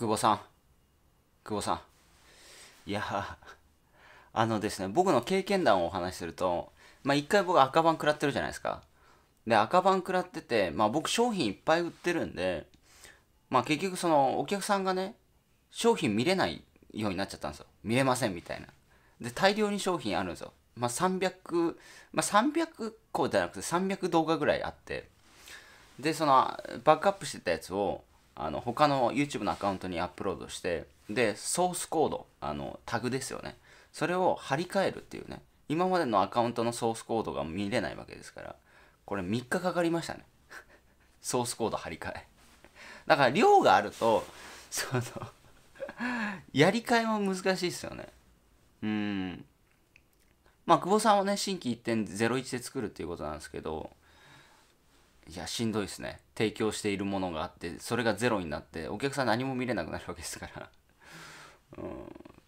久保さん。久保さん。いや、あのですね、僕の経験談をお話しすると、まあ一回僕赤番食らってるじゃないですか。で、赤番食らってて、まあ僕商品いっぱい売ってるんで、まあ結局そのお客さんがね、商品見れないようになっちゃったんですよ。見れませんみたいな。で、大量に商品あるんですよ。まあ300、まあ300個じゃなくて300動画ぐらいあって、で、そのバックアップしてたやつを、あの他の YouTube のアカウントにアップロードしてでソースコードあのタグですよねそれを貼り替えるっていうね今までのアカウントのソースコードが見れないわけですからこれ3日かかりましたね ソースコード貼り替えだから量があるとそのやり替えも難しいですよねうんまあ久保さんはね新規1.01で作るっていうことなんですけどいやしんどいですね提供しているものがあってそれがゼロになってお客さん何も見れなくなるわけですから うん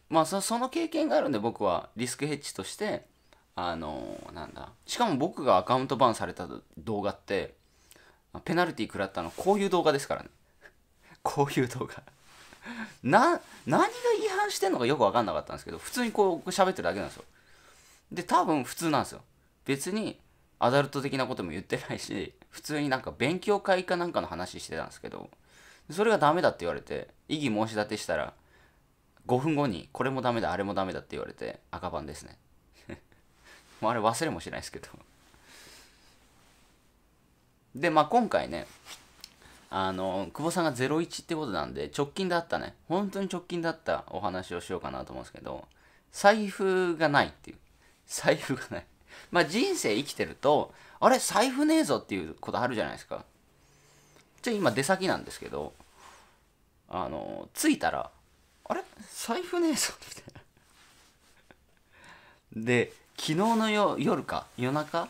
まあその経験があるんで僕はリスクヘッジとしてあのー、なんだしかも僕がアカウントバンされた動画ってペナルティ食らったのこういう動画ですからね こういう動画 な何が違反してんのかよくわかんなかったんですけど普通にこう喋ってるだけなんですよで多分普通なんですよ別にアダルト的なことも言ってないし普通になんか勉強会かなんかの話してたんですけどそれがダメだって言われて異議申し立てしたら5分後にこれもダメだあれもダメだって言われて赤番ですね もうあれ忘れもしないですけどでまあ今回ねあの久保さんが01ってことなんで直近だったね本当に直近だったお話をしようかなと思うんですけど財布がないっていう財布がないまあ、人生生きてると、あれ、財布ねえぞっていうことあるじゃないですか。じゃ今出先なんですけど、あの、着いたら、あれ財布ねえぞみたいな。で、昨日の夜か、夜中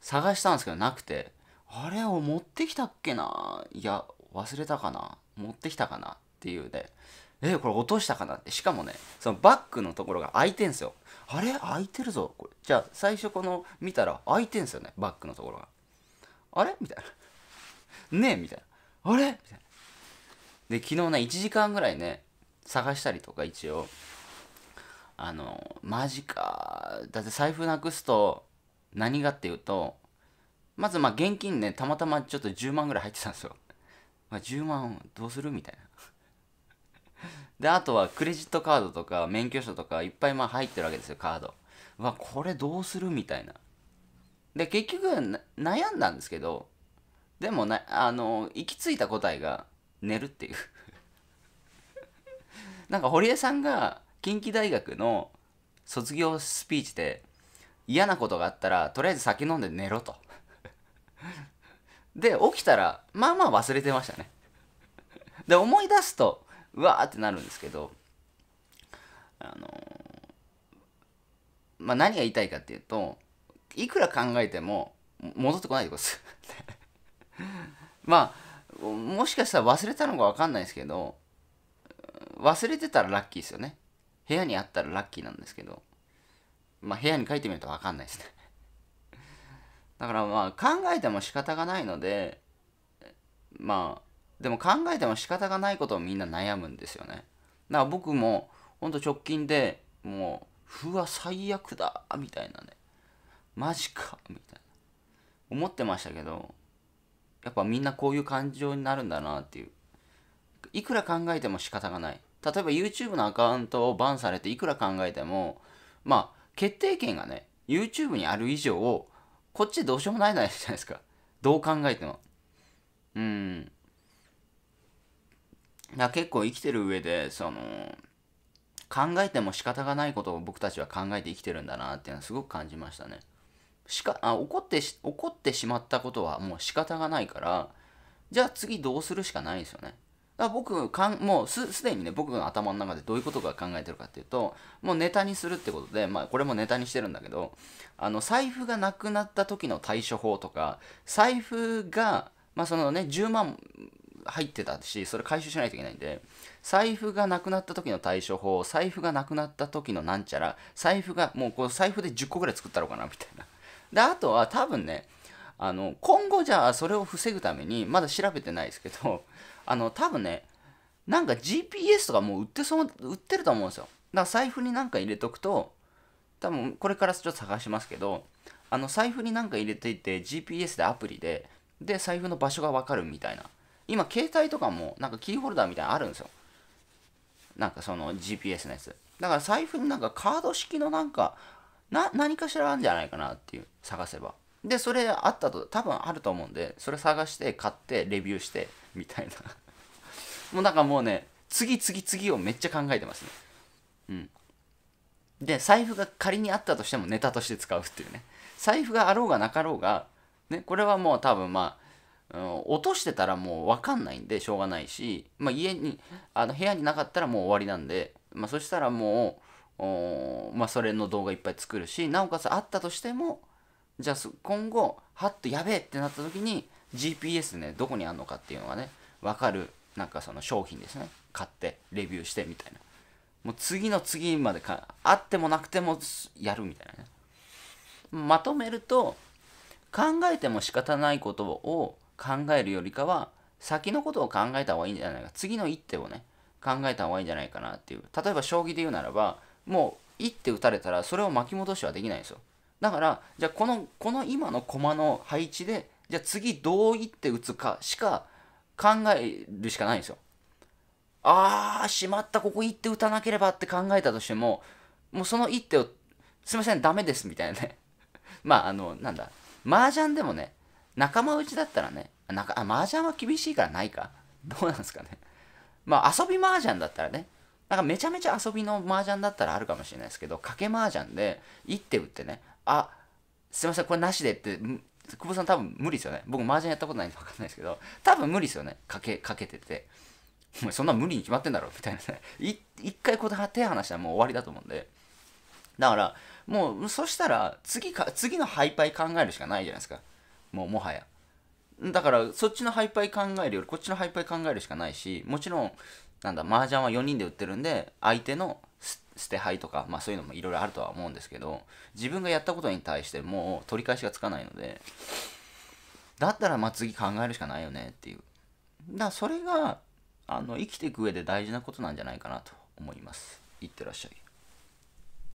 探したんですけどなくて、あれを持ってきたっけないや、忘れたかな持ってきたかなっていうね、えこれ落としたかなってしかもねそのバッグのところが開いてんすよあれ開いてるぞこれじゃあ最初この見たら開いてんすよねバッグのところがあれみたいな ねえみたいなあれみたいなで昨日ね1時間ぐらいね探したりとか一応あのマジかだって財布なくすと何がっていうとまずまあ現金ねたまたまちょっと10万ぐらい入ってたんですよ、まあ、10万どうするみたいなであとはクレジットカードとか免許証とかいっぱいまあ入ってるわけですよカードわこれどうするみたいなで結局悩んだんですけどでもなあの行き着いた答えが寝るっていう なんか堀江さんが近畿大学の卒業スピーチで嫌なことがあったらとりあえず酒飲んで寝ろとで起きたらまあまあ忘れてましたねで思い出すとうわーってなるんですけど、あのー、まあ、何が言いたいかっていうと、いくら考えても戻ってこないでこす。まあ、もしかしたら忘れたのかわかんないですけど、忘れてたらラッキーですよね。部屋にあったらラッキーなんですけど、まあ、部屋に書いてみるとわかんないですね。だからまあ考えても仕方がないのでまあ、でも考えても仕方がないことをみんな悩むんですよねだから僕もほんと直近でもううわ最悪だみたいなねマジかみたいな思ってましたけどやっぱみんなこういう感情になるんだなっていういくら考えても仕方がない例えば YouTube のアカウントをバンされていくら考えてもまあ決定権がね YouTube にある以上こっちどうしようもないじゃないですかどう考えてもうんな結構生きてる上でその考えても仕方がないことを僕たちは考えて生きてるんだなっていうのはすごく感じましたね。しかあ怒って怒ってしまったことはもう仕方がないからじゃあ次どうするしかないですよね。だ僕かんもうすでにね僕の頭の中でどういうことが考えてるかっていうともうネタにするってことで、まあ、これもネタにしてるんだけどあの財布がなくなった時の対処法とか財布が、まあそのね、10万入ってたし、それ回収しないといけないんで、財布がなくなった時の対処法、財布がなくなった時のなんちゃら、財布が、もうこう財布で10個ぐらい作ったろうかな、みたいな。で、あとは多分ね、あの、今後じゃあそれを防ぐために、まだ調べてないですけど、あの、多分ね、なんか GPS とかもう売ってそう、売ってると思うんですよ。だから財布になんか入れとくと、多分これからちょっと探しますけど、あの財布になんか入れていて GPS でアプリで、で、財布の場所がわかるみたいな。今、携帯とかも、なんかキーホルダーみたいなのあるんですよ。なんかその GPS のやつ。だから財布になんかカード式のなんか、な、何かしらあるんじゃないかなっていう、探せば。で、それあったと、多分あると思うんで、それ探して、買って、レビューして、みたいな。もうなんかもうね、次次次をめっちゃ考えてますね。うん。で、財布が仮にあったとしてもネタとして使うっていうね。財布があろうがなかろうが、ね、これはもう多分まあ、落としてたらもう分かんないんでしょうがないし、まあ、家にあの部屋になかったらもう終わりなんで、まあ、そしたらもう、まあ、それの動画いっぱい作るしなおかつあったとしてもじゃあ今後はっとやべえってなった時に GPS ねどこにあるのかっていうのがね分かるなんかその商品ですね買ってレビューしてみたいなもう次の次までかあってもなくてもやるみたいなねまとめると考えても仕方ないことを考えるよりかは、先のことを考えた方がいいんじゃないか。次の一手をね、考えた方がいいんじゃないかなっていう。例えば将棋で言うならば、もう一手打たれたら、それを巻き戻しはできないんですよ。だから、じゃあこの、この今の駒の配置で、じゃあ次どう一手打つかしか考えるしかないんですよ。あー、しまった、ここ一手打たなければって考えたとしても、もうその一手を、すいません、ダメです、みたいなね。まあ、あの、なんだ、麻雀でもね、仲間内だったらね、なかあ麻雀は厳しいからないか。どうなんですかね。まあ、遊び麻雀だったらね、なんかめちゃめちゃ遊びの麻雀だったらあるかもしれないですけど、賭け麻雀で一手打ってね、あ、すいません、これなしでって、久保さん多分無理ですよね。僕麻雀やったことないんで分かんないですけど、多分無理ですよね。賭け、賭けてて。お前そんな無理に決まってんだろみたいなね。い一回こう手離したらもう終わりだと思うんで。だから、もう、そしたら、次か、次のハイパイ考えるしかないじゃないですか。もうもはやだからそっちのハイパイ考えるよりこっちのハイパイ考えるしかないしもちろんなんだ麻雀は4人で売ってるんで相手の捨て牌とか、まあ、そういうのもいろいろあるとは思うんですけど自分がやったことに対してもう取り返しがつかないのでだったらまあ次考えるしかないよねっていうだからそれがあの生きていく上で大事なことなんじゃないかなと思いますいってらっしゃい